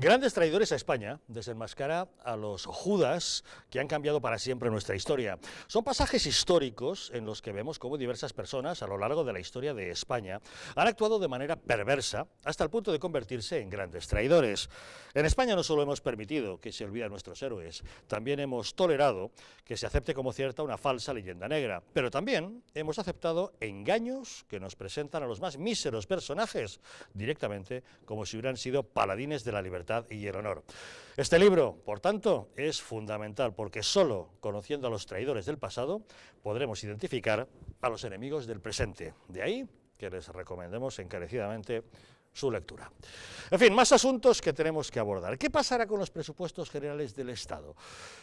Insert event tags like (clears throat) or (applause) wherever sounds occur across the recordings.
Grandes traidores a España desenmascara a los judas que han cambiado para siempre nuestra historia. Son pasajes históricos en los que vemos cómo diversas personas a lo largo de la historia de España han actuado de manera perversa hasta el punto de convertirse en grandes traidores. En España no solo hemos permitido que se olviden nuestros héroes, también hemos tolerado que se acepte como cierta una falsa leyenda negra, pero también hemos aceptado engaños que nos presentan a los más míseros personajes directamente como si hubieran sido paladines de la libertad y el honor. Este libro, por tanto, es fundamental porque solo conociendo a los traidores del pasado podremos identificar a los enemigos del presente. De ahí que les recomendemos encarecidamente su lectura. En fin, más asuntos que tenemos que abordar. ¿Qué pasará con los presupuestos generales del Estado?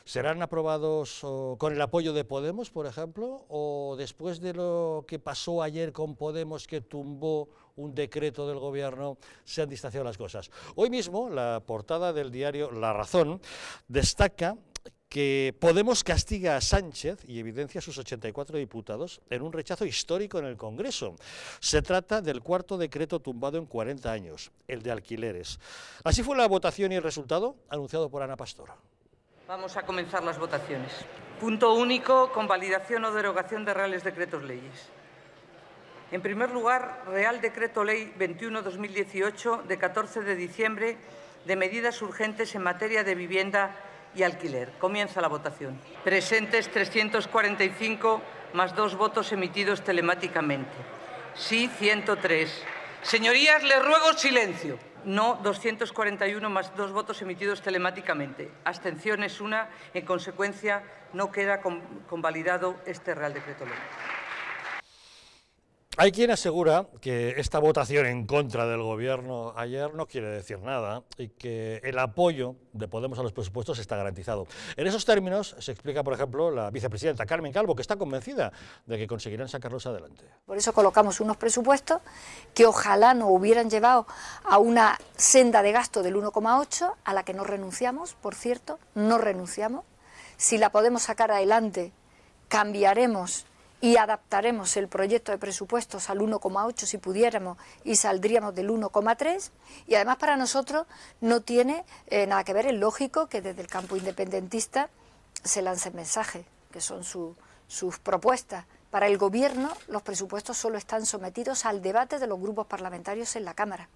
¿Serán aprobados con el apoyo de Podemos, por ejemplo? ¿O después de lo que pasó ayer con Podemos que tumbó un decreto del gobierno, se han distanciado las cosas? Hoy mismo la portada del diario La Razón destaca que Podemos castiga a Sánchez y evidencia a sus 84 diputados en un rechazo histórico en el Congreso. Se trata del cuarto decreto tumbado en 40 años, el de alquileres. Así fue la votación y el resultado anunciado por Ana Pastor. Vamos a comenzar las votaciones. Punto único, con validación o derogación de reales decretos leyes. En primer lugar, Real Decreto Ley 21-2018 de 14 de diciembre de medidas urgentes en materia de vivienda y alquiler. Comienza la votación. Presentes 345 más dos votos emitidos telemáticamente. Sí 103. Señorías, les ruego silencio. No 241 más dos votos emitidos telemáticamente. Abstención es una. En consecuencia, no queda convalidado este Real Decreto Ley. Hay quien asegura que esta votación en contra del gobierno ayer no quiere decir nada y que el apoyo de Podemos a los presupuestos está garantizado. En esos términos se explica, por ejemplo, la vicepresidenta Carmen Calvo, que está convencida de que conseguirán sacarlos adelante. Por eso colocamos unos presupuestos que ojalá no hubieran llevado a una senda de gasto del 1,8, a la que no renunciamos, por cierto, no renunciamos. Si la podemos sacar adelante, cambiaremos y adaptaremos el proyecto de presupuestos al 1,8 si pudiéramos y saldríamos del 1,3 y además para nosotros no tiene eh, nada que ver, es lógico que desde el campo independentista se lance el mensaje, que son sus propuestas. Para el Gobierno los presupuestos solo están sometidos al debate de los grupos parlamentarios en la Cámara,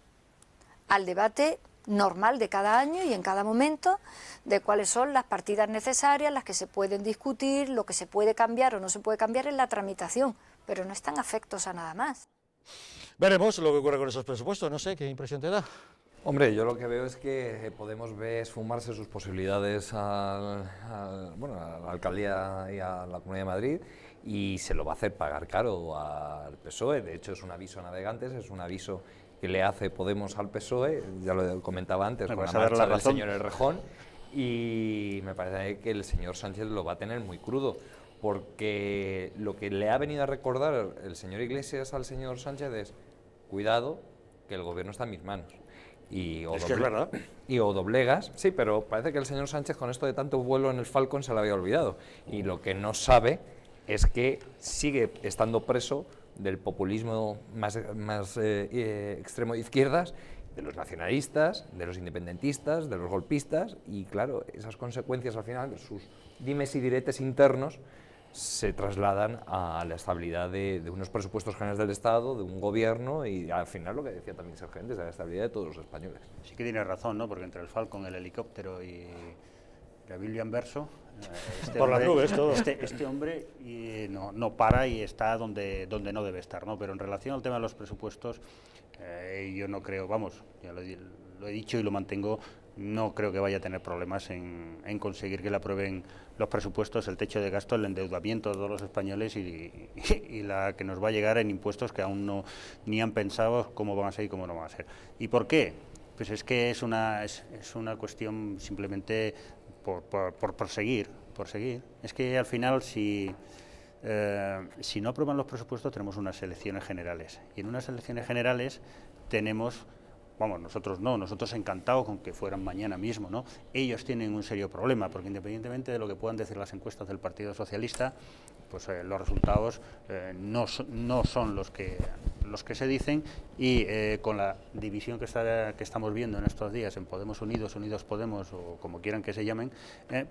al debate normal de cada año y en cada momento de cuáles son las partidas necesarias, las que se pueden discutir, lo que se puede cambiar o no se puede cambiar en la tramitación, pero no están afectos a nada más. Veremos lo que ocurre con esos presupuestos, no sé, ¿qué impresión te da? Hombre, yo lo que veo es que eh, Podemos ver esfumarse sus posibilidades al, bueno, a la alcaldía y a la Comunidad de Madrid y se lo va a hacer pagar caro al PSOE. De hecho, es un aviso a navegantes, es un aviso que le hace Podemos al PSOE, ya lo comentaba antes, con la marcha del señor Errejón, y me parece que el señor Sánchez lo va a tener muy crudo, porque lo que le ha venido a recordar el señor Iglesias al señor Sánchez es, cuidado, que el gobierno está en mis manos. Y o, y o doblegas, sí, pero parece que el señor Sánchez con esto de tanto vuelo en el Falcon se lo había olvidado. Y lo que no sabe es que sigue estando preso del populismo más, eh, eh, extremo de izquierdas, de los nacionalistas, de los independentistas, de los golpistas, y claro, esas consecuencias al final, sus dimes y diretes internos, se trasladan a la estabilidad de, unos presupuestos generales del Estado, de un gobierno y al final lo que decía también Sergente, es la estabilidad de todos los españoles. Sí que tiene razón, ¿no? Porque entre el Falcon, el helicóptero y la Biblia en verso. Eh, este Por hombre, las nubes, todo. Este, este hombre no, para y está donde, donde no debe estar, ¿no? Pero en relación al tema de los presupuestos, eh, yo no creo, vamos, ya lo, he dicho y lo mantengo, no creo que vaya a tener problemas en, conseguir que le aprueben los presupuestos, el techo de gasto, el endeudamiento de todos los españoles y, la que nos va a llegar en impuestos que aún no ni han pensado cómo van a ser y cómo no van a ser. ¿Y por qué? Pues es que es una, es una cuestión simplemente por, por, proseguir, seguir. Es que al final, si, eh, si no aprueban los presupuestos, tenemos unas elecciones generales. Y en unas elecciones generales tenemos vamos, nosotros no, nosotros encantados con que fueran mañana mismo, ¿no? Ellos tienen un serio problema, porque independientemente de lo que puedan decir las encuestas del Partido Socialista, pues eh, los resultados eh, no, no, son los que, los que se dicen y eh, con la división que, está, que estamos viendo en estos días en Podemos Unidos, Unidos Podemos o como quieran que se llamen,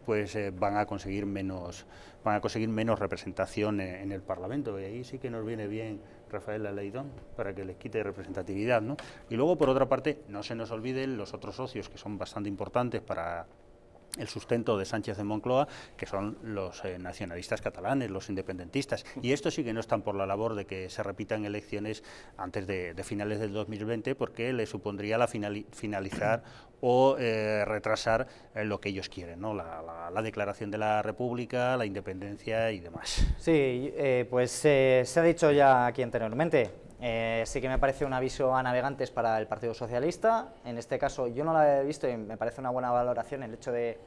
pues van a conseguir menos van a conseguir menos representación en el Parlamento y ahí sí que nos viene bien Rafael Aleidón para que les quite representatividad. ¿no? Y luego, por otra parte, no se nos olviden los otros socios que son bastante importantes para el sustento de Sánchez de Moncloa, que son los eh, nacionalistas catalanes, los independentistas. Y esto sí que no están por la labor de que se repitan elecciones antes de, finales del 2020, porque le supondría la finalizar o eh, retrasar eh, lo que ellos quieren, ¿no? La, la, declaración de la República, la independencia y demás. Sí, pues se ha dicho ya aquí anteriormente, eh, sí que me parece un aviso a navegantes para el Partido Socialista. En este caso yo no lo he visto y me parece una buena valoración el hecho de,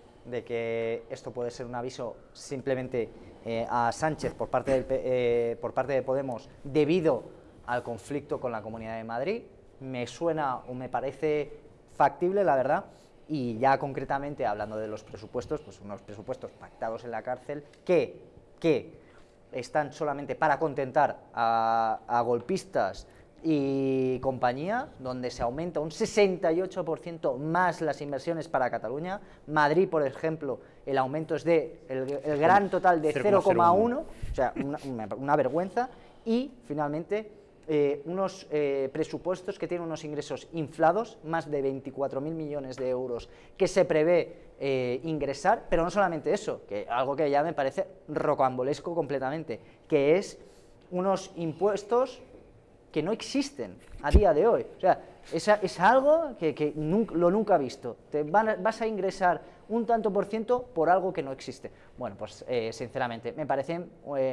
que esto puede ser un aviso simplemente eh, a Sánchez por parte, eh, por parte de Podemos debido al conflicto con la Comunidad de Madrid. Me suena o me parece factible, la verdad. Y ya concretamente hablando de los presupuestos, pues unos presupuestos pactados en la cárcel ¿Qué? que están solamente para contentar a, golpistas y compañía, donde se aumenta un 68% más las inversiones para Cataluña. Madrid, por ejemplo, el aumento es de el, gran total de 0,1, o sea, una, una vergüenza. Y finalmente eh, unos eh, presupuestos que tienen unos ingresos inflados, más de 24.000 millones de euros que se prevé eh, ingresar, pero no solamente eso, que algo que ya me parece rocambolesco completamente, que es unos impuestos que no existen a día de hoy. O sea, es, algo que, lo nunca he visto. Te vas a ingresar un tanto por ciento por algo que no existe. Bueno, pues sinceramente, me parece,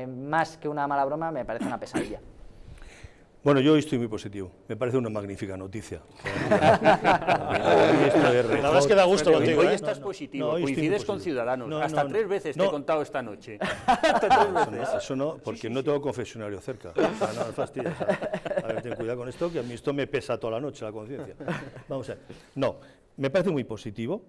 más que una mala broma, me parece una pesadilla. Bueno, yo hoy estoy muy positivo. Me parece una magnífica noticia. (laughs) la verdad es que da gusto lo digo. Hoy ¿eh? estás positivo, coincides con Ciudadanos. Hasta tres veces te he contado esta noche. (laughs) Eso no, porque no tengo confesionario cerca. (laughs) Ah, no, fastidia. A ver, ten cuidado con esto, que a mí esto me pesa toda la noche la conciencia. Vamos a ver. No, me parece muy positivo,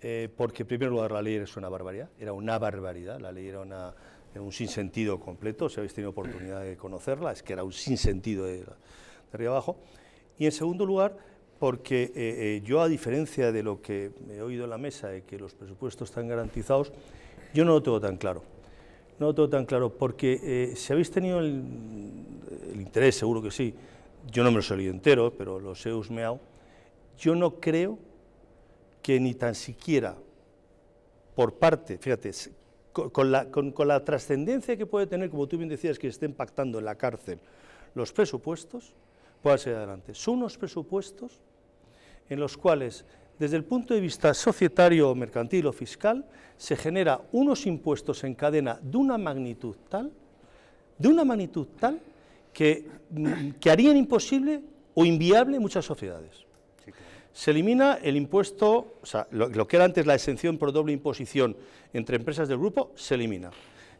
eh, porque en primer lugar la ley era una barbaridad. Era una barbaridad, la ley era una en un sinsentido completo, si habéis tenido oportunidad de conocerla, es que era un sinsentido de, de arriba abajo. Y en segundo lugar, porque eh, eh, yo, a diferencia de lo que he oído en la mesa, de que los presupuestos están garantizados, yo no lo tengo tan claro. No lo tengo tan claro, porque eh, si habéis tenido el, interés, seguro que sí, yo no me lo he oído entero, pero los he usmeado, yo no creo que ni tan siquiera por parte, fíjate, con, la, trascendencia que puede tener, como tú bien decías, que está impactando en la cárcel los presupuestos, pueda ser adelante. Son unos presupuestos en los cuales, desde el punto de vista societario, mercantil o fiscal, se genera unos impuestos en cadena de una magnitud tal, de una magnitud tal, que mm, harían imposible o inviable muchas sociedades. Se elimina el impuesto, o sea, lo, que era antes la exención por doble imposición entre empresas del grupo, se elimina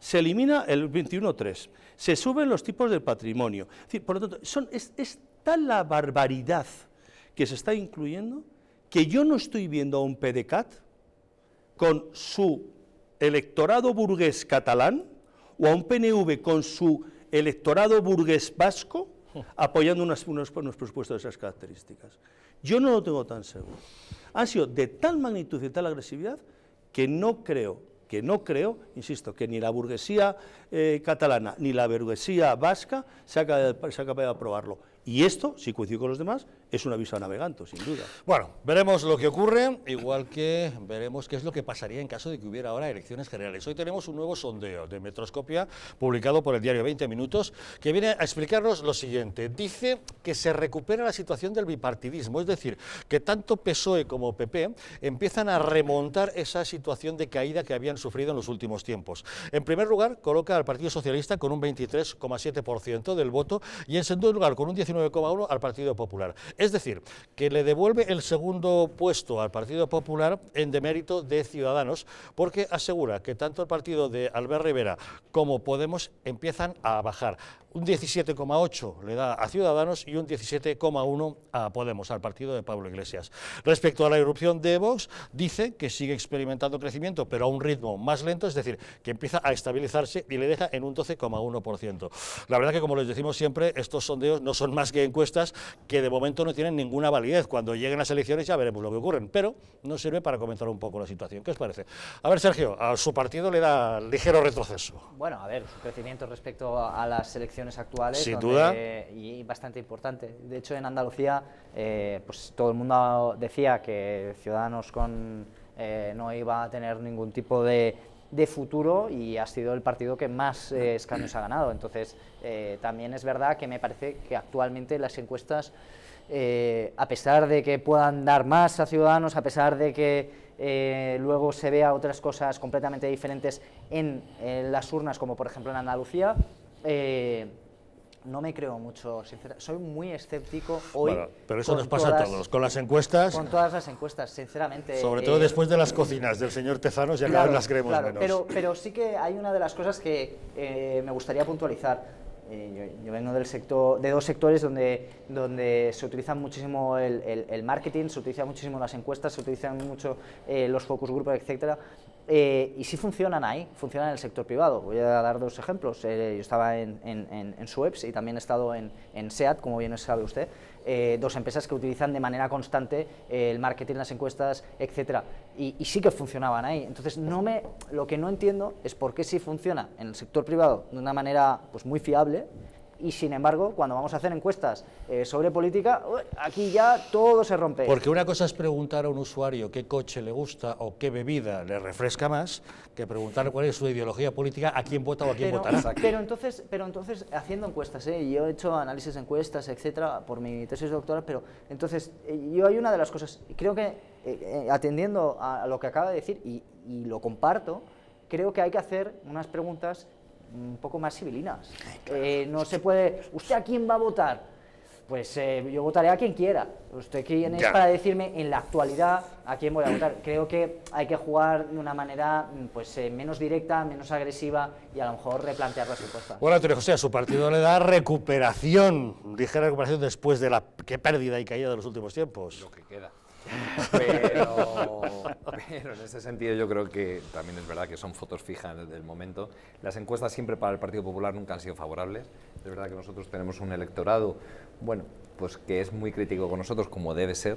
se elimina el 21.3, se suben los tipos del patrimonio. Es por lo tanto, es, tal la barbaridad que se está incluyendo que yo no estoy viendo a un PDCAT con su electorado burgués catalán o a un PNV con su electorado burgués vasco oh. apoyando unas, unos presupuestos de esas características. Yo no lo tengo tan seguro. Ha sido de tal magnitud y tal agresividad que no creo, que no creo, insisto, que ni la burguesía eh, catalana ni la burguesía vasca ha capaz, de aprobarlo. Y esto, si coincide con los demás, es un aviso a navegantes, sin duda. Bueno, veremos lo que ocurre, igual que veremos qué es lo que pasaría en caso de que hubiera ahora elecciones generales. Hoy tenemos un nuevo sondeo de Metroscopia, publicado por el diario 20 Minutos, que viene a explicarnos lo siguiente. Dice que se recupera la situación del bipartidismo, es decir, que tanto PSOE como PP empiezan a remontar esa situación de caída que habían sufrido en los últimos tiempos. En primer lugar, coloca al Partido Socialista con un 23,7% del voto y en segundo lugar con un 10 al Partido Popular. Es decir, que le devuelve el segundo puesto al Partido Popular en demérito de Ciudadanos, porque asegura que tanto el partido de Albert Rivera como Podemos empiezan a bajar. Un 17,8 le da a Ciudadanos y un 17,1 a Podemos, al partido de Pablo Iglesias. Respecto a la irrupción de Vox, dice que sigue experimentando crecimiento, pero a un ritmo más lento, es decir, que empieza a estabilizarse y le deja en un 12,1%. La verdad que, como les decimos siempre, estos sondeos no son más que encuestas que de momento no tienen ninguna validez. Cuando lleguen las elecciones ya veremos lo que ocurren, pero nos sirve para comentar un poco la situación. ¿Qué os parece? A ver, Sergio, a su partido le da ligero retroceso. Bueno, a ver, su crecimiento respecto a las elecciones actuales. Sin duda. y bastante importante. De hecho, en Andalucía, eh, pues todo el mundo decía que Ciudadanos con eh, no iba a tener ningún tipo de, de futuro y ha sido el partido que más eh, escaños ha ganado. Entonces, eh, también es verdad que me parece que actualmente las encuestas, eh, a pesar de que puedan dar más a Ciudadanos, a pesar de que luego se vea otras cosas completamente diferentes en, las urnas, como por ejemplo en Andalucía, no me creo mucho, Soy muy escéptico hoy. pero eso nos pasa a todos, con las encuestas. Con todas las encuestas, sinceramente. Sobre todo eh, después de las cocinas del señor Tezanos, ya que las creemos menos. Pero, pero sí que hay una de las cosas que eh, me gustaría puntualizar. Eh, yo, vengo del sector, de dos sectores donde, donde se utiliza muchísimo el, marketing, se utilizan muchísimo las encuestas, se utilizan mucho los focus groups, etcétera, eh, y sí funcionan ahí, funcionan en el sector privado. Voy a dar dos ejemplos. Eh, yo estaba en, en, SUEPS y también he estado en, SEAT, como bien sabe usted, eh, dos empresas que utilizan de manera constante el marketing, las encuestas, etc. Y, sí que funcionaban ahí. Entonces, no me, lo que no entiendo es por qué si funciona en el sector privado de una manera pues, muy fiable y sin embargo, cuando vamos a hacer encuestas eh, sobre política, aquí ya todo se rompe. Porque una cosa es preguntar a un usuario qué coche le gusta o qué bebida le refresca más, que preguntar cuál es su ideología política, a quién vota o a quién pero, votará. (laughs) Pero entonces, pero entonces, haciendo encuestas, ¿eh? yo he hecho análisis de encuestas, etcétera, por mi tesis doctoral, pero entonces, eh, yo hay una de las cosas, creo que eh, atendiendo a, lo que acaba de decir, y, y lo comparto, creo que hay que hacer unas preguntas un poco más civilinas. Eh, no se puede, ¿usted a quién va a votar? Pues eh, yo votaré a quien quiera. ¿Usted quién es para decirme en la actualidad a quién voy a votar? Creo que hay que jugar de una manera mm, pues, eh, menos directa, menos agresiva y a lo mejor replantear las supuesta. Bueno, Antonio José, a su partido le da recuperación, ligera recuperación después de la qué pérdida y caída de los últimos tiempos. Lo que queda. (laughs) Pero, en ese sentido yo creo que también es verdad que son fotos fijas del momento. Las encuestas siempre para el Partido Popular nunca han sido favorables. Es verdad que nosotros tenemos un electorado, bueno, pues que es muy crítico con nosotros, como debe ser,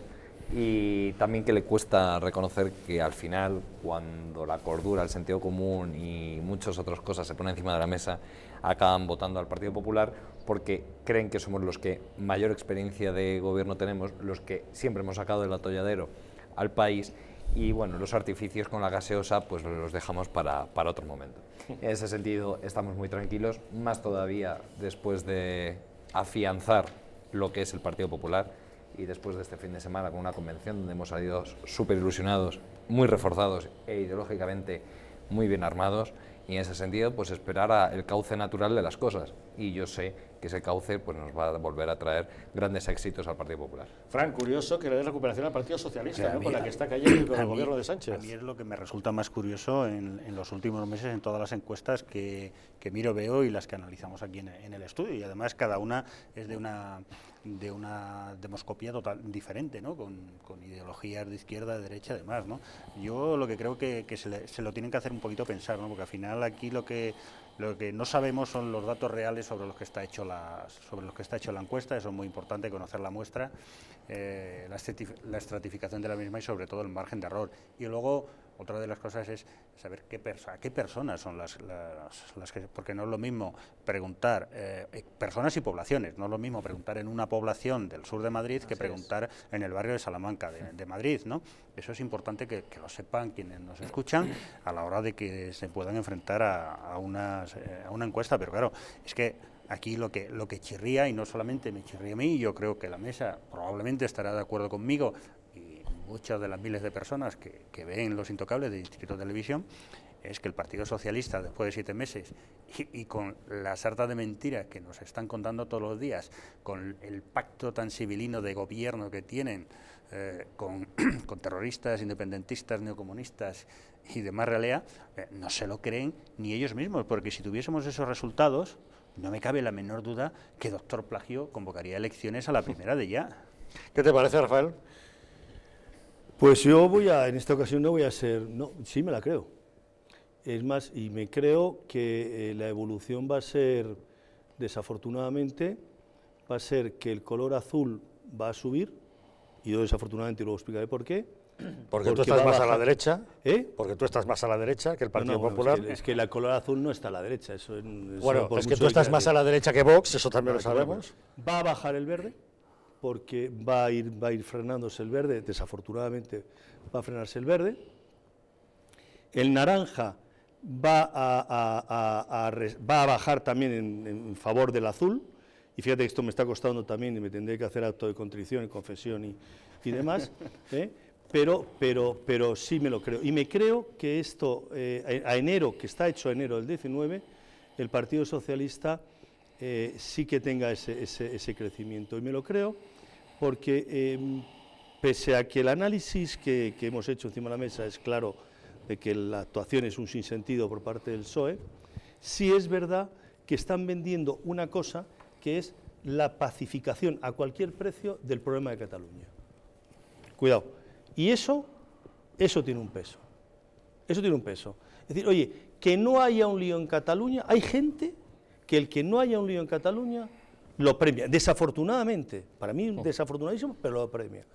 y también que le cuesta reconocer que al final, cuando la cordura, el sentido común y muchas otras cosas se ponen encima de la mesa, acaban votando al Partido Popular porque creen que somos los que mayor experiencia de gobierno tenemos, los que siempre hemos sacado del atolladero al país y bueno, los artificios con la gaseosa pues los dejamos para, para otro momento. En ese sentido estamos muy tranquilos, más todavía después de afianzar lo que es el Partido Popular y después de este fin de semana con una convención donde hemos salido súper ilusionados, muy reforzados e ideológicamente muy bien armados y en ese sentido pues esperar a el cauce natural de las cosas y yo sé que ese cauce pues, nos va a volver a traer grandes éxitos al Partido Popular. Fran, curioso que le dé recuperación al Partido Socialista, con la que está cayendo y con el gobierno de Sánchez. A mí es lo que me resulta más curioso en, los últimos meses en todas las encuestas que, miro, veo y las que analizamos aquí en el estudio. Y además cada una es de una de una demoscopía total diferente, ¿no? Con, ideologías de izquierda, de derecha, además, ¿no? Yo lo que creo que, se, lo tienen que hacer un poquito pensar, ¿no? Porque al final aquí lo que lo que no sabemos son los datos reales sobre los que está hecho la sobre los que está hecho la encuesta. Eso es muy importante conocer la muestra, eh, la, la estratificación de la misma y sobre todo el margen de error. Y luego otra de las cosas es saber qué, qué personas son las, las, que... Porque no es lo mismo preguntar, eh, eh, personas y poblaciones, no es lo mismo preguntar en una población del sur de Madrid que preguntar en el barrio de Salamanca, de, Madrid, ¿no? Eso es importante que, lo sepan quienes nos escuchan a la hora de que se puedan enfrentar eh, a, una encuesta, pero claro, es que aquí lo que, lo que chirría, y no solamente me chirría a mí, yo creo que la mesa probablemente estará de acuerdo conmigo, muchas de las miles de personas que, ven Los Intocables de Instituto de Televisión es que el Partido Socialista, después de siete meses, y, con la sarta de mentiras que nos están contando todos los días, con el pacto tan civilino de gobierno que tienen eh, (clears throat) con, terroristas, independentistas, neocomunistas y demás realea, eh, no se lo creen ni ellos mismos, porque si tuviésemos esos resultados, no me cabe la menor duda que Doctor Plagio convocaría elecciones a la primera de ya. ¿Qué te parece, Rafael? Pues yo voy a, en esta ocasión no voy a ser, no, sí me la creo. Es más, y me creo que eh, la evolución va a ser, desafortunadamente, va a ser que el color azul va a subir, y yo desafortunadamente luego explicaré por qué. (clears throat) Porque, tú estás más a, la derecha, ¿eh? Porque tú estás más a la derecha que el Partido Popular. Es que, la color azul no está a la derecha. Eso, bueno, es que tú estás más a la derecha que Vox, eso también ah, lo sabemos. Pues, va a bajar el verde, porque va a, ir, va a ir frenándose el verde, desafortunadamente va a frenarse el verde. El naranja va a, bajar también en, favor del azul, y fíjate que esto me está costando también y me tendré que hacer acto de contrición y confesión y, demás, ¿eh? pero, pero, pero sí me lo creo. Y me creo que esto, eh, a enero, que está hecho enero del 19, el Partido Socialista eh, sí que tenga ese crecimiento. Y me lo creo porque em, pese a que el análisis que, hemos hecho encima de la mesa es claro de que la actuación es un sinsentido por parte del PSOE, sí es verdad que están vendiendo una cosa que es la pacificación a cualquier precio del problema de Cataluña. Cuidado. Y eso, eso tiene un peso. Eso tiene un peso. Es decir, oye, que no haya un lío en Cataluña, hay gente que el que no haya un lío en Cataluña lo premia. Desafortunadamente, para mí oh. desafortunadísimo, pero lo premia.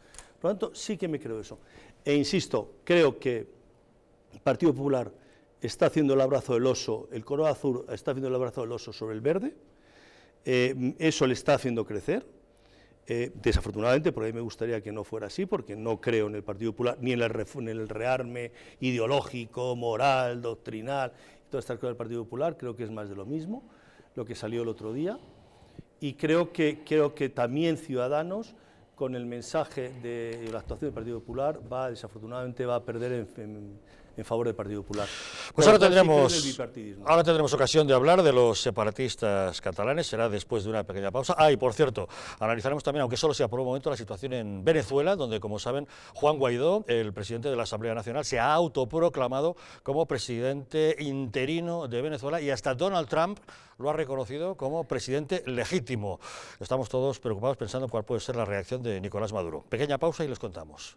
Por lo tanto, sí que me creo eso. E insisto, creo que el Partido Popular está haciendo el abrazo del oso, el Coro Azul está haciendo el abrazo del oso sobre el verde, eh, eso le está haciendo crecer, eh, desafortunadamente, por ahí me gustaría que no fuera así, porque no creo en el Partido Popular, ni en el, rearme ideológico, moral, doctrinal, todas estas cosas del Partido Popular, creo que es más de lo mismo, lo que salió el otro día y creo que, creo que también Ciudadanos, con el mensaje de la actuación del Partido Popular, va desafortunadamente va a perder en, en en favor del Partido Popular. Pues ahora tendremos, ahora tendremos ocasión de hablar de los separatistas catalanes, será después de una pequeña pausa. Ah, y por cierto, analizaremos también, aunque solo sea por un momento, la situación en Venezuela, donde, como saben, Juan Guaidó, el presidente de la Asamblea Nacional, se ha autoproclamado como presidente interino de Venezuela y hasta Donald Trump lo ha reconocido como presidente legítimo. Estamos todos preocupados pensando cuál puede ser la reacción de Nicolás Maduro. Pequeña pausa y les contamos.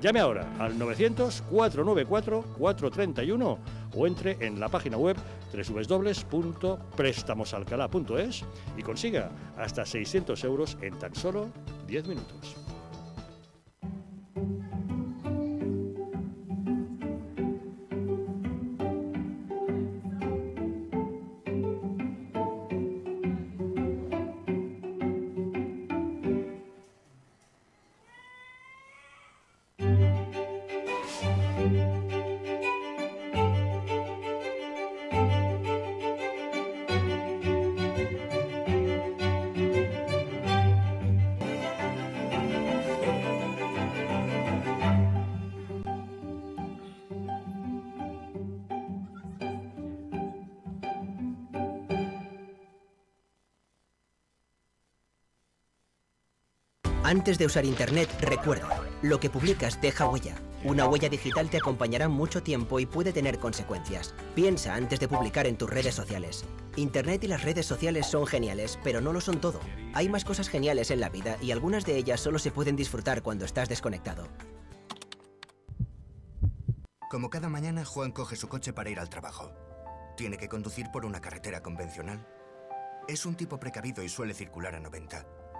Llame ahora al 900-494-431 o entre en la página web www.préstamosalcalá.es y consiga hasta 600 euros en tan solo 10 minutos. Antes de usar Internet, recuerda, lo que publicas deja huella. Una huella digital te acompañará mucho tiempo y puede tener consecuencias. Piensa antes de publicar en tus redes sociales. Internet y las redes sociales son geniales, pero no lo son todo. Hay más cosas geniales en la vida y algunas de ellas solo se pueden disfrutar cuando estás desconectado. Como cada mañana, Juan coge su coche para ir al trabajo. Tiene que conducir por una carretera convencional. Es un tipo precavido y suele circular a 90.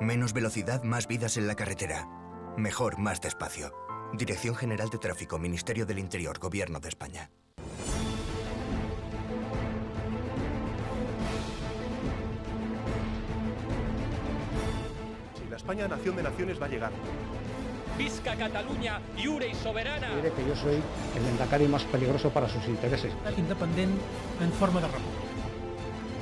Menos velocidad, más vidas en la carretera. Mejor, más despacio. Dirección General de Tráfico, Ministerio del Interior, Gobierno de España. Si la España nación de naciones va a llegar. Visca, Cataluña, iure y soberana. Mire que yo soy el endacari más peligroso para sus intereses. Independent en forma de ramón.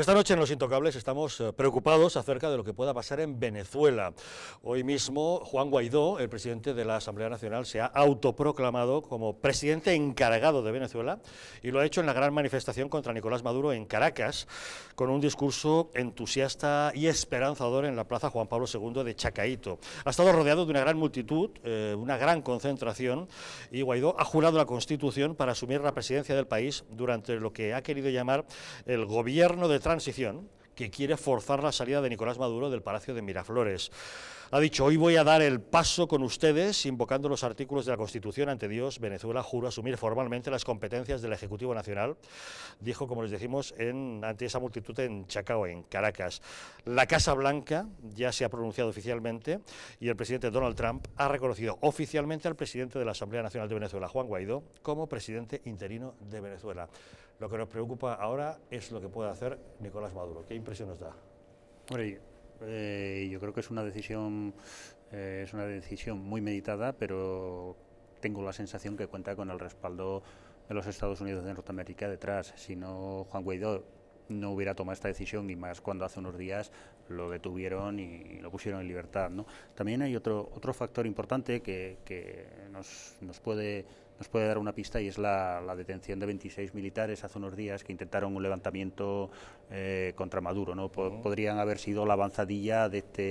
Esta noche en Los Intocables estamos eh, preocupados acerca de lo que pueda pasar en Venezuela. Hoy mismo Juan Guaidó, el presidente de la Asamblea Nacional, se ha autoproclamado como presidente encargado de Venezuela y lo ha hecho en la gran manifestación contra Nicolás Maduro en Caracas, con un discurso entusiasta y esperanzador en la Plaza Juan Pablo II de Chacaito. Ha estado rodeado de una gran multitud, eh, una gran concentración y Guaidó ha jurado la Constitución para asumir la presidencia del país durante lo que ha querido llamar el gobierno de transición que quiere forzar la salida de Nicolás Maduro del Palacio de Miraflores. Ha dicho, hoy voy a dar el paso con ustedes, invocando los artículos de la Constitución ante Dios, Venezuela juro asumir formalmente las competencias del Ejecutivo Nacional, dijo, como les decimos, ante esa multitud en Chacao, en Caracas. La Casa Blanca ya se ha pronunciado oficialmente y el presidente Donald Trump ha reconocido oficialmente al presidente de la Asamblea Nacional de Venezuela, Juan Guaidó, como presidente interino de Venezuela. Lo que nos preocupa ahora es lo que puede hacer Nicolás Maduro. ¿Qué impresión nos da? Eh, yo creo que es una decisión, eh, es una decisión muy meditada, pero tengo la sensación que cuenta con el respaldo de los Estados Unidos de Norteamérica detrás. Si no, Juan Guaidó no hubiera tomado esta decisión y más cuando hace unos días lo detuvieron y lo pusieron en libertad. ¿no? También hay otro, otro factor importante que, que nos, nos puede nos puede dar una pista y es la, detención de 26 militares hace unos días que intentaron un levantamiento eh, contra Maduro. ¿no? Podrían haber sido la avanzadilla de este,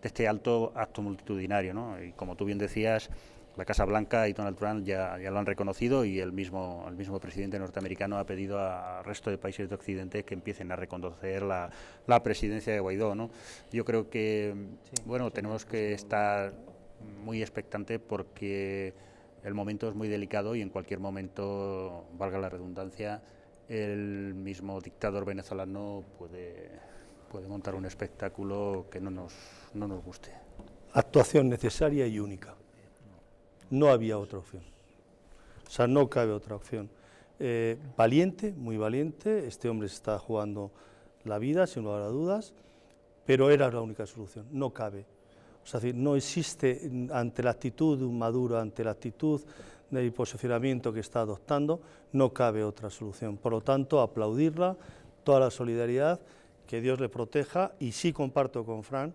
de este alto acto multitudinario. ¿no? Y como tú bien decías, la Casa Blanca y Donald Trump ya, lo han reconocido y el mismo, el mismo presidente norteamericano ha pedido al resto de países de Occidente que empiecen a reconocer la, presidencia de Guaidó. ¿no? Yo creo que bueno, tenemos que estar muy expectante porque el momento es muy delicado y en cualquier momento, valga la redundancia, el mismo dictador venezolano puede, montar un espectáculo que no nos, guste. Actuación necesaria y única. No había otra opción. O sea, no cabe otra opción. Eh, valiente, muy valiente, este hombre está jugando la vida, sin lugar a dudas, pero era la única solución, no cabe o sea, no existe ante la actitud de un Maduro, ante la actitud del posicionamiento que está adoptando, no cabe otra solución. Por lo tanto, aplaudirla, toda la solidaridad, que Dios le proteja y sí comparto con Fran,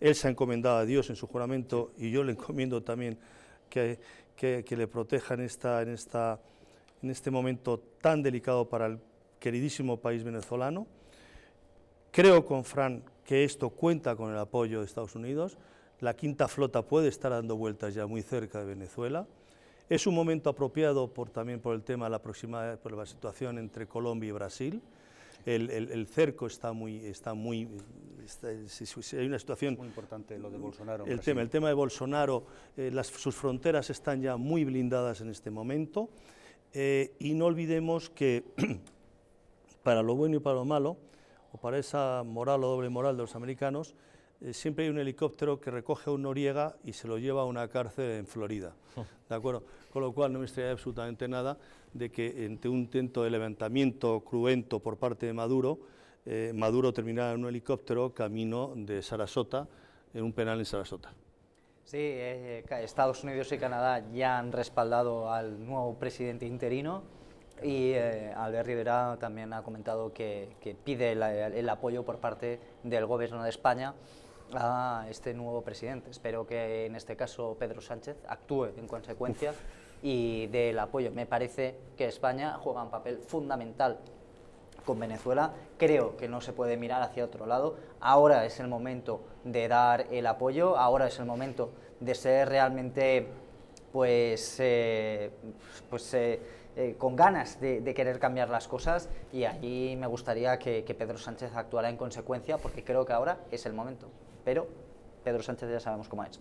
él se ha encomendado a Dios en su juramento y yo le encomiendo también que, le proteja esta, en, en este momento tan delicado para el queridísimo país venezolano. Creo con Fran que esto cuenta con el apoyo de Estados Unidos. La quinta flota puede estar dando vueltas ya muy cerca de Venezuela. Es un momento apropiado también por el tema, la la situación entre Colombia y Brasil. El, cerco está muy, está muy, hay una situación muy importante lo de Bolsonaro. El tema, el tema de Bolsonaro, eh, sus fronteras están ya muy blindadas en este momento eh, y no olvidemos que (clears throat) para lo bueno y para lo malo, o para esa moral o doble moral de los americanos, eh, siempre hay un helicóptero que recoge a un noriega y se lo lleva a una cárcel en Florida. ¿De acuerdo? Con lo cual no me extraña absolutamente nada de que entre un intento de levantamiento cruento por parte de Maduro, eh, Maduro terminara en un helicóptero camino de Sarasota, en un penal en Sarasota. Sí, eh, Estados Unidos y Canadá ya han respaldado al nuevo presidente interino y Albert Rivera también ha comentado que, pide el apoyo por parte del gobierno de España a este nuevo presidente. Espero que en este caso Pedro Sánchez actúe en consecuencia y dé el apoyo. Me parece que España juega un papel fundamental con Venezuela. Creo que no se puede mirar hacia otro lado. Ahora es el momento de dar el apoyo, ahora es el momento de ser realmente pues, eh, pues eh, eh, con ganas de, querer cambiar las cosas y allí me gustaría que, que Pedro Sánchez actuara en consecuencia porque creo que ahora es el momento pero Pedro Sánchez ya sabemos cómo es.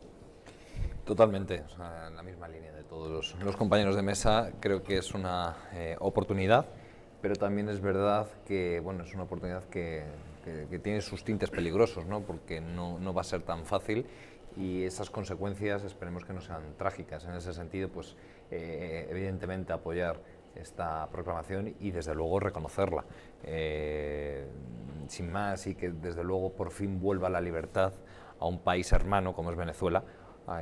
Totalmente, en la misma línea de todos los, compañeros de mesa, creo que es una eh, oportunidad, pero también es verdad que bueno, es una oportunidad que, tiene sus tintes peligrosos, porque no, va a ser tan fácil y esas consecuencias esperemos que no sean trágicas. En ese sentido, pues eh, evidentemente apoyar esta proclamación y desde luego reconocerla. Eh, sin más, y que desde luego por fin vuelva la libertad a un país hermano como es Venezuela,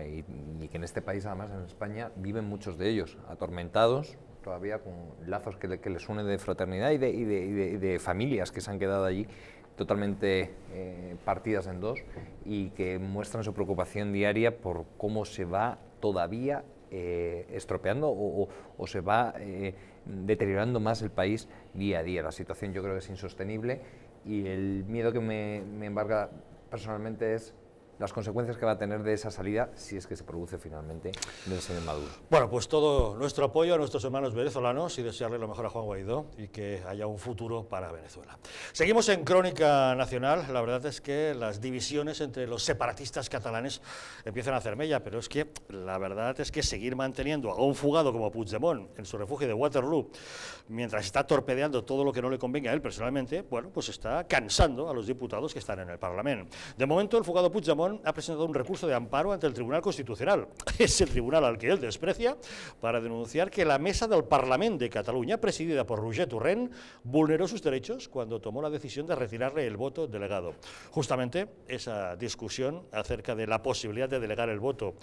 y, que en este país, además en España, viven muchos de ellos, atormentados todavía con lazos que, les une de fraternidad y de, familias que se han quedado allí totalmente eh, partidas en dos y que muestran su preocupación diaria por cómo se va todavía eh, estropeando o, se va eh, deteriorando más el país día a día. La situación yo creo que es insostenible y el miedo que me embarga personalmente es las consecuencias que va a tener de esa salida, si es que se produce finalmente, del señor Maduro. Bueno, pues todo nuestro apoyo a nuestros hermanos venezolanos y desearle lo mejor a Juan Guaidó y que haya un futuro para Venezuela. Seguimos en Crónica Nacional. La verdad es que las divisiones entre los separatistas catalanes empiezan a hacer mella, pero es que la verdad es que seguir manteniendo a un fugado como Puigdemont en su refugio de Waterloo, mientras está torpedeando todo lo que no le convenga a él personalmente, bueno, pues está cansando a los diputados que están en el Parlamento. De momento, el fugado Puigdemont ha presentado un recurso de amparo ante el Tribunal Constitucional. (laughs) Es el tribunal al que él desprecia para denunciar que la mesa del Parlament de Cataluña, presidida por Roger Turren, vulneró sus derechos cuando tomó la decisión de retirarle el voto delegado. Justamente esa discusión acerca de la posibilidad de delegar el voto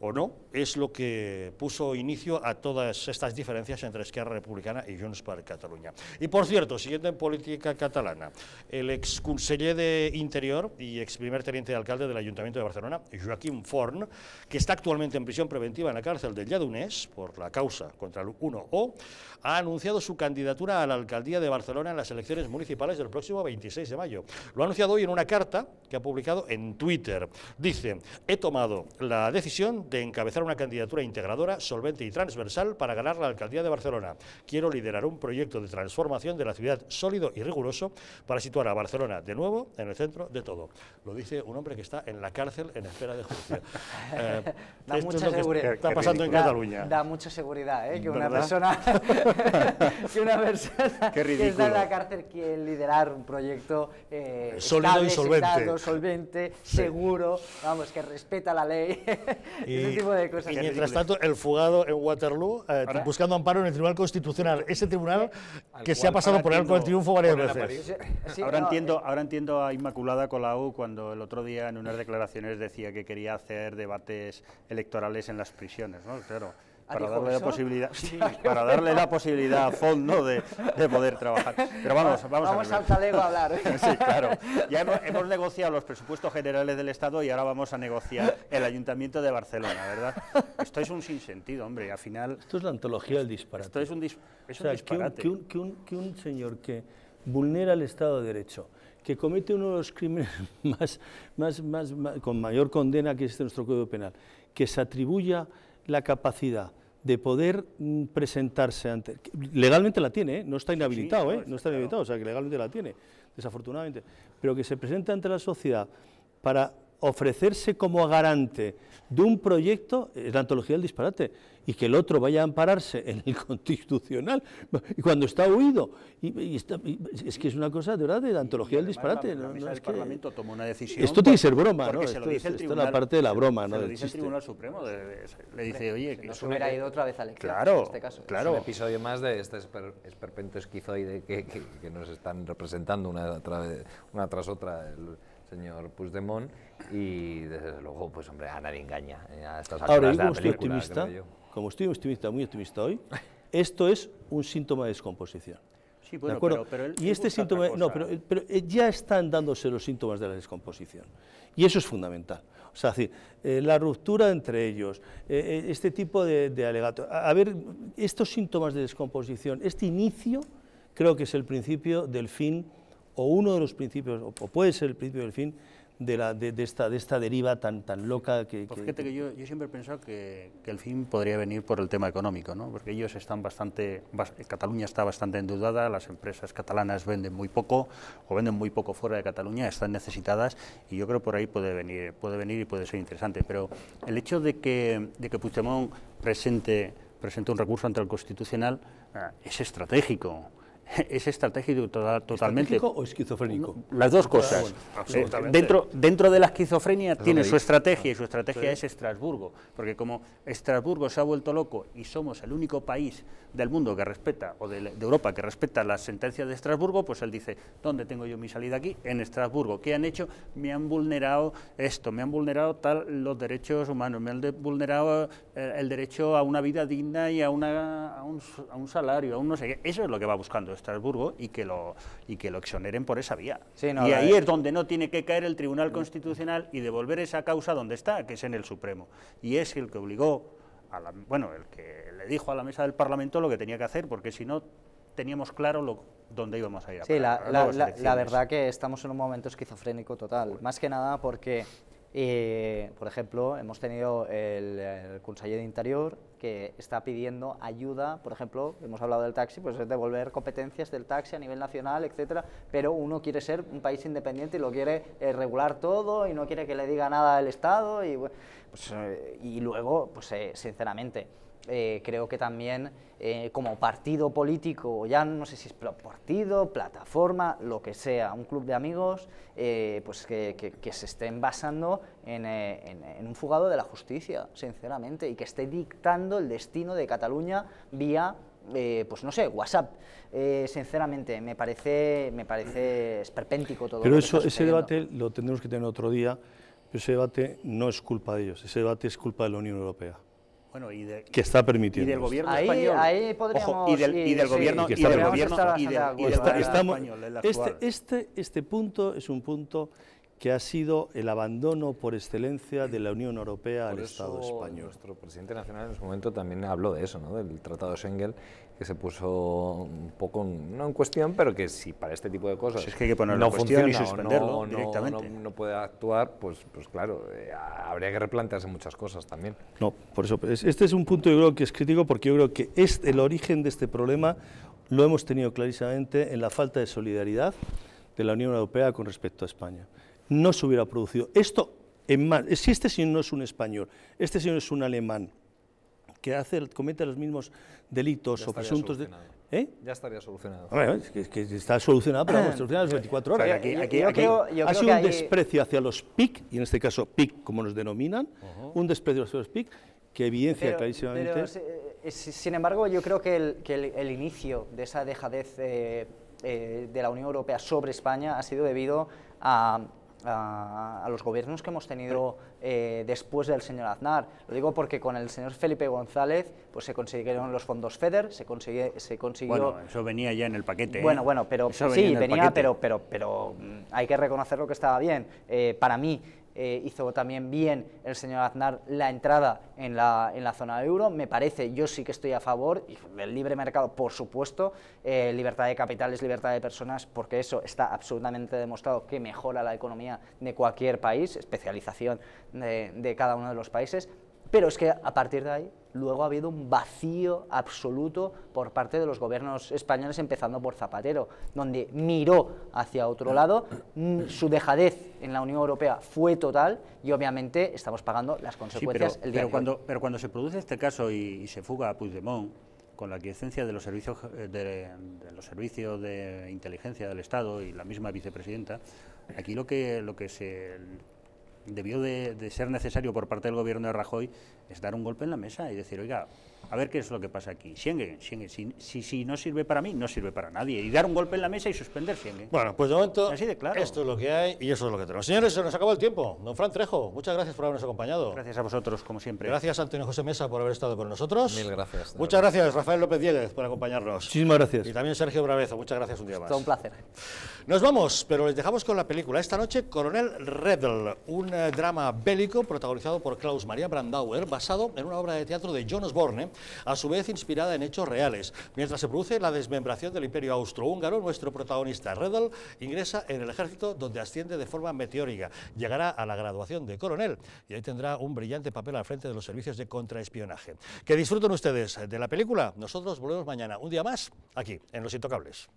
o no es lo que puso inicio a todas estas diferencias entre Esquerra Republicana y Junts per Cataluña. Y por cierto, siguiendo en política catalana, el ex conseller de Interior y ex primer teniente de alcalde de la Ayuntamiento de Barcelona, Joaquim Forn, que está actualmente en prisión preventiva en la cárcel del Lledoners por la causa contra el 1O, ha anunciado su candidatura a la alcaldía de Barcelona en las elecciones municipales del próximo 26 de mayo. Lo ha anunciado hoy en una carta que ha publicado en Twitter. Dice, he tomado la decisión de encabezar una candidatura integradora, solvente y transversal para ganar la alcaldía de Barcelona. Quiero liderar un proyecto de transformación de la ciudad sólido y riguroso para situar a Barcelona de nuevo en el centro de todo. Lo dice un hombre que está en en la cárcel en espera de juicio. (laughs) Eh, da esto mucha es lo seguridad. Que está pasando en Cataluña. Da mucha seguridad, ¿eh? que, una persona, (laughs) que una persona que está en la cárcel quiere liderar un proyecto eh, sólido y solvente, seguro, vamos, que respeta la ley, (laughs) y, ese tipo de cosas. Y mientras tanto, el fugado en Waterloo, eh, buscando amparo en el Tribunal Constitucional, ese tribunal que se ha pasado por el triunfo varias veces. ahora, entiendo, eh, ahora entiendo a Inmaculada Colau cuando el otro día en una declaraciones decía que quería hacer debates electorales en las prisiones, ¿no? Claro. Ah, para darle, la posibilidad, (laughs) para darle la posibilidad a fondo de, poder trabajar. Pero vamos, ah, vamos, a al a hablar. (laughs) Sí, claro. Ya hemos, negociado los presupuestos generales del Estado y ahora vamos a negociar el Ayuntamiento de Barcelona, ¿verdad? Esto es un sinsentido, hombre, al final... Esto es la antología del disparate. Esto es un, disparate. Que un, que, un, que un señor que vulnera el Estado de Derecho, que comete uno de los crímenes (laughs) más, más, más, con mayor condena que existe en nuestro Código Penal, que se atribuya la capacidad de poder mm, presentarse ante... Legalmente la tiene, ¿eh? no está inhabilitado, ¿eh? está inhabilitado, o sea que legalmente la tiene, desafortunadamente, pero que se presente ante la sociedad para ofrecerse como garante de un proyecto es la antología del disparate y que el otro vaya a ampararse en el (laughs) constitucional y cuando está huido y, es que es una cosa de verdad de la antología del disparate la, mesa Parlamento tomó una decisión esto tiene que ser broma ¿no? se lo dice esto, el tribunal, es la parte de la broma no dice el Tribunal Supremo le dice oye que no se hubiera e-". ido otra vez a elección claro en este caso claro es un episodio más de este esper, esperpento esquizoide que, nos están representando una, una tras otra el, señor Puigdemont, y desde luego, pues hombre, a nadie engaña eh, a estas Ahora, como estoy optimista, como estoy optimista, muy optimista hoy, (laughs) esto es un síntoma de descomposición. Sí, bueno, ¿De acuerdo? Pero, y este síntoma, no, pero, eh, ya están dándose los síntomas de la descomposición. Y eso es fundamental. O sea, decir, eh, la ruptura entre ellos, este tipo de, alegato. a, ver, estos síntomas de descomposición, este inicio, creo que es el principio del fin o uno de los principios, o puede ser el principio del fin, de, la, de, esta, de esta deriva tan, tan loca que... Pues fíjate que, yo, yo, siempre he pensado que, el fin podría venir por el tema económico, ¿no? porque ellos están bastante... Cataluña está bastante endeudada, las empresas catalanas venden muy poco o venden muy poco fuera de Cataluña, están necesitadas y yo creo por ahí puede venir, puede venir y puede ser interesante. Pero el hecho de que, de que Puigdemont presente, presente un recurso ante el Constitucional eh, es estratégico (laughs) es estratégico totalmente. o esquizofrénico? las dos cosas. Eh, dentro, dentro de la esquizofrenia tiene su estrategia y su ah, estrategia es Estrasburgo, porque como Estrasburgo se ha vuelto loco y somos el único país del mundo que respeta, o de, Europa que respeta las sentencias de Estrasburgo, pues él dice, ¿dónde tengo yo mi salida aquí? En Estrasburgo. ¿Qué han hecho? Me han vulnerado esto, me han vulnerado tal los derechos humanos, me han vulnerado eh, el derecho a una vida digna y a, una, a, un, a un salario, a un no sé qué. Eso es lo que va buscando y que lo, y que lo exoneren por esa vía. y ahí es. donde no tiene que caer el Tribunal Constitucional y devolver esa causa donde está, que es en el Supremo. Y es el que obligó, a bueno, el que le dijo a la mesa del Parlamento lo que tenía que hacer, porque si no teníamos claro lo, dónde íbamos a ir. A sí, la, la, la, la, verdad que estamos en un momento esquizofrénico total, más que nada porque, eh, por ejemplo, hemos tenido el, el Conseller de Interior que está pidiendo ayuda, por ejemplo, hemos hablado del taxi, pues es devolver competencias del taxi a nivel nacional, etcétera, pero uno quiere ser un país independiente y lo quiere eh, regular todo y no quiere que le diga nada al Estado y, pues, eh, y luego, pues eh, sinceramente, eh, creo que también eh, como partido político, ya no sé si es partido, plataforma, lo que sea, un club de amigos, eh, pues que, se estén basando en, un fugado de la justicia, sinceramente, y que esté dictando el destino de Cataluña vía, pues no sé, WhatsApp. sinceramente, me parece, me parece esperpéntico todo. Pero eso, ese debate lo tendremos que tener otro día, pero ese debate no es culpa de ellos, ese debate es culpa de la Unión Europea. Bueno, y de, que está permitiendo. Y del gobierno ahí, español. Ahí podríamos, Ojo, y del, y del sí, gobierno, sí, y del gobierno, y del, y del, y del, español, Este, este, este punto es un punto que ha sido el abandono por excelencia de la Unión Europea al Estado español. Nuestro presidente nacional en su momento también habló de eso, ¿no? del Tratado de Schengen, que se puso un poco, no en cuestión, pero que si para este tipo de cosas que no en funciona, y suspenderlo no, directamente. No, puede actuar, pues, pues claro, eh, habría que replantearse muchas cosas también. No, por eso, este es un punto yo creo que es crítico porque yo creo que es el origen de este problema lo hemos tenido clarísimamente en la falta de solidaridad de la Unión Europea con respecto a España no se hubiera producido. Esto, en más, si este señor no es un español, este señor es un alemán, que hace, comete los mismos delitos o presuntos... De, ¿Eh? Ya estaría solucionado. que, está solucionado, pero vamos, ah. solucionado las 24 horas. ha sido un desprecio hacia los PIC, y en este caso PIC como nos denominan, un desprecio hacia los PIC que evidencia clarísimamente... Eh, sin embargo, yo creo que el, que el, inicio de esa dejadez eh, de la Unión Europea sobre España ha sido debido a a, los gobiernos que hemos tenido eh, después del señor Aznar. Lo digo porque con el señor Felipe González pues se consiguieron los fondos FEDER, se, consigue, se consiguió... Bueno, eso venía ya en el paquete. ¿eh? Bueno, bueno, pero sí, venía, pero, pero, pero mm, hay que reconocer lo que estaba bien. Eh, para mí, eh, hizo también bien el señor Aznar la entrada en la, en la zona euro. Me parece, yo sí que estoy a favor del libre mercado, por supuesto, eh, libertad de capitales, libertad de personas, porque eso está absolutamente demostrado que mejora la economía de cualquier país, especialización de cada uno de los países. Pero es que a partir de ahí luego ha habido un vacío absoluto por parte de los gobiernos españoles, empezando por Zapatero, donde miró hacia otro ah. lado, mm, su dejadez en la Unión Europea fue total y obviamente estamos pagando las consecuencias pero, el día cuando, Pero cuando se produce este caso y, se fuga a Puigdemont, con la quiescencia de los servicios eh, de, de, los servicios de inteligencia del Estado y la misma vicepresidenta, aquí lo que lo que se debió de, ser necesario por parte del gobierno de Rajoy es dar un golpe en la mesa y decir, oiga, a ver qué es lo que pasa aquí. Schengen, si, no sirve para mí, no sirve para nadie. Y dar un golpe en la mesa y suspender Bueno, pues de momento, esto es lo que hay y eso es lo que tenemos. Señores, se nos acabó el tiempo. Don Fran Trejo, muchas gracias por habernos acompañado. Gracias a vosotros, como siempre. Gracias, Antonio José Mesa, por haber estado con nosotros. Mil gracias. Muchas gracias, Rafael López Díez por acompañarnos. Muchísimas gracias. Y también Sergio Bravezo, muchas gracias un día más. un placer. Nos vamos, pero les dejamos con la película. Esta noche, Coronel Rebel, un eh, drama bélico protagonizado por Klaus Maria Brandauer, basado en una obra de teatro de Jonas Borne a su vez inspirada en hechos reales. Mientras se produce la desmembración del imperio austrohúngaro, nuestro protagonista Redl ingresa en el ejército donde asciende de forma meteórica. Llegará a la graduación de coronel y ahí tendrá un brillante papel al frente de los servicios de contraespionaje. Que disfruten ustedes de la película. Nosotros volvemos mañana, un día más, aquí, en Los Intocables.